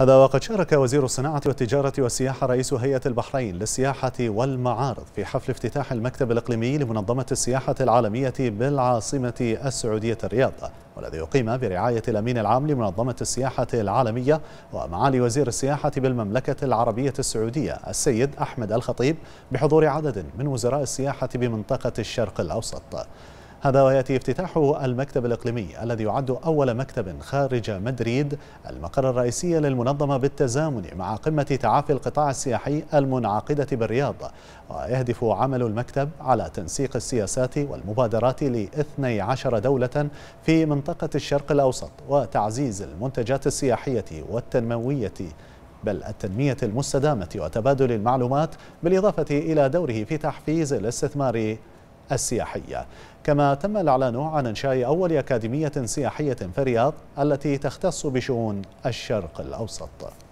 هذا وقد شارك وزير الصناعة والتجارة والسياحة رئيس هيئة البحرين للسياحة والمعارض في حفل افتتاح المكتب الإقليمي لمنظمة السياحة العالمية بالعاصمة السعودية الرياض والذي أقيم برعاية الأمين العام لمنظمة السياحة العالمية ومعالي وزير السياحة بالمملكة العربية السعودية السيد أحمد الخطيب بحضور عدد من وزراء السياحة بمنطقة الشرق الأوسط هذا ويأتي افتتاح المكتب الإقليمي الذي يعد أول مكتب خارج مدريد المقر الرئيسي للمنظمة بالتزامن مع قمة تعافي القطاع السياحي المنعقدة بالرياض ويهدف عمل المكتب على تنسيق السياسات والمبادرات ل 12 دولة في منطقة الشرق الأوسط وتعزيز المنتجات السياحية والتنموية بل التنمية المستدامة وتبادل المعلومات بالإضافة إلى دوره في تحفيز الاستثمار السياحية كما تم الإعلان عن إنشاء أول أكاديمية سياحية في الرياض التي تختص بشؤون الشرق الأوسط